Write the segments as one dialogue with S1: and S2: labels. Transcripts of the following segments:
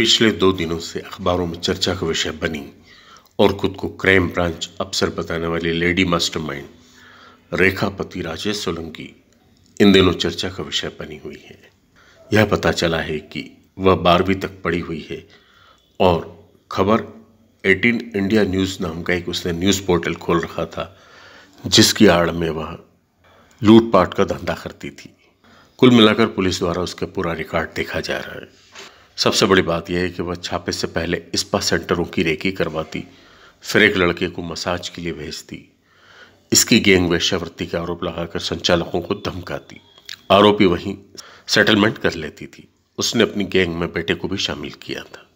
S1: पिछले दो दिनों से अखबारों में चर्चा का विषय बनी और खुद को क्राइम ब्रांच अफसर बताने वाली लेडी मास्टरमाइंड रेखापति राजेश सोलंकी इन दिनों चर्चा का विषय बनी हुई है यह पता चला है कि वह बारहवीं तक पढ़ी हुई है और खबर 18 इंडिया न्यूज़ नाम का एक उसने न्यूज़ पोर्टल खोल रखा था जिसकी आड़ में वह लूटपाट का धंधा करती थी कुल मिलाकर पुलिस द्वारा उसका पूरा रिकॉर्ड देखा जा रहा है सबसे बड़ी बात यह है कि वह छापे से पहले स्पा सेंटरों की रेकी करवाती फिर एक लड़के को मसाज के लिए भेजती इसकी गैंग वेश्यावृत्ति का आरोप लगाकर संचालकों को धमकाती आरोपी वहीं सेटलमेंट कर लेती थी उसने अपनी गैंग में बेटे को भी शामिल किया था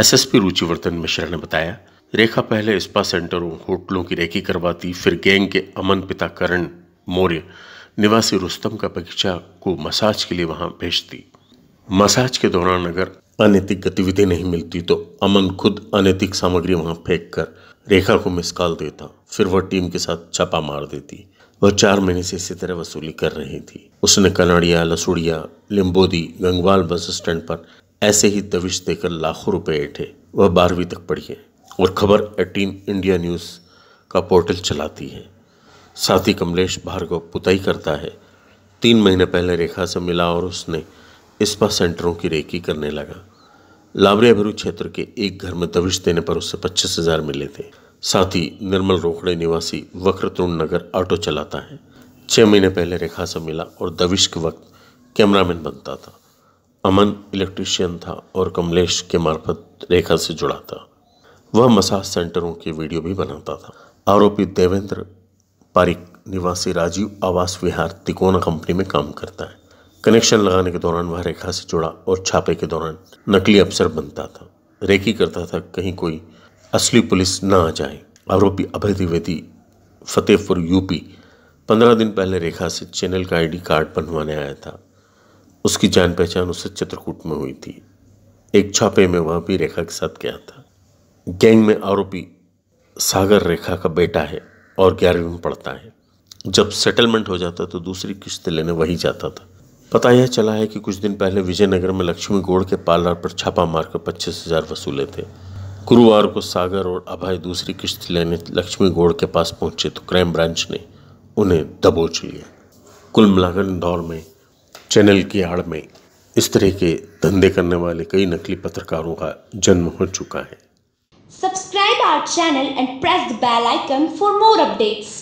S1: एसएसपी रुचिवर्धन मिश्रा ने बताया रेखा पहले स्पा सेंटरों होटलों की रेकी करवाती फिर गैंग के अमन पिता करण मौर्य निवासी रुस्तम का बगीचा को मसाज के लिए वहां भेजती मसाज के दौरान अगर अनैतिक गतिविधि नहीं मिलती तो अमन खुद अनैतिक सामग्री वहां फेंक कर रेखा को कॉल देता फिर वह टीम के साथ छापा मार देती वह चार महीने से इसी तरह वसूली कर रही थी उसने कनाड़िया लसूड़िया लिम्बोदी गंगवाल बस स्टैंड पर ऐसे ही दविश देकर लाखों रुपए ऐठे वह बारहवीं तक पढ़ी है और खबर एटीन इंडिया न्यूज़ का पोर्टल चलाती है साथ ही कमलेश भार्गव पुताई करता है तीन महीने पहले रेखा से मिला और उसने इस्पा सेंटरों की रेकी करने लगा लावरिया भरू क्षेत्र के एक घर में दबिश देने पर उससे पच्चीस हजार मिले थे साथ ही निर्मल रोकड़े निवासी वक्रतुण नगर ऑटो चलाता है छह महीने पहले रेखा से मिला और दबिश के वक्त कैमरामैन बनता था अमन इलेक्ट्रिशियन था और कमलेश के मार्फत रेखा से जुड़ा था वह मसाज सेंटरों की वीडियो भी बनाता था आरोपी देवेंद्र पारिक निवासी राजीव आवास विहार तिकोना कंपनी में काम करता है कनेक्शन लगाने के दौरान वह रेखा से जुड़ा और छापे के दौरान नकली अफसर बनता था रेकी करता था कहीं कोई असली पुलिस न आ जाए आरोपी अभय द्विवेदी फतेहपुर यूपी पंद्रह दिन पहले रेखा से चैनल का आईडी कार्ड बनवाने आया था उसकी जान पहचान उससे चित्रकूट में हुई थी एक छापे में वह भी रेखा के साथ गया था गैंग में आरोपी सागर रेखा का बेटा है और ग्यारहवीं में पढ़ता है जब सेटलमेंट हो जाता तो दूसरी किस्त लेने वही जाता था पता यह चला है कि कुछ दिन पहले विजयनगर में लक्ष्मी गोड़ के पार्लर पर छापा मारकर पच्चीस हजार वसूले थे गुरुवार को सागर और अभय दूसरी किश्त लेने लक्ष्मी गोड़ के पास पहुंचे तो क्राइम ब्रांच ने उन्हें दबोच लिया कुल मिलाकर इंदौर में चैनल की आड़ में इस तरह के धंधे करने वाले कई नकली पत्रकारों का जन्म हो चुका है subscribe our channel and press the bell icon for more updates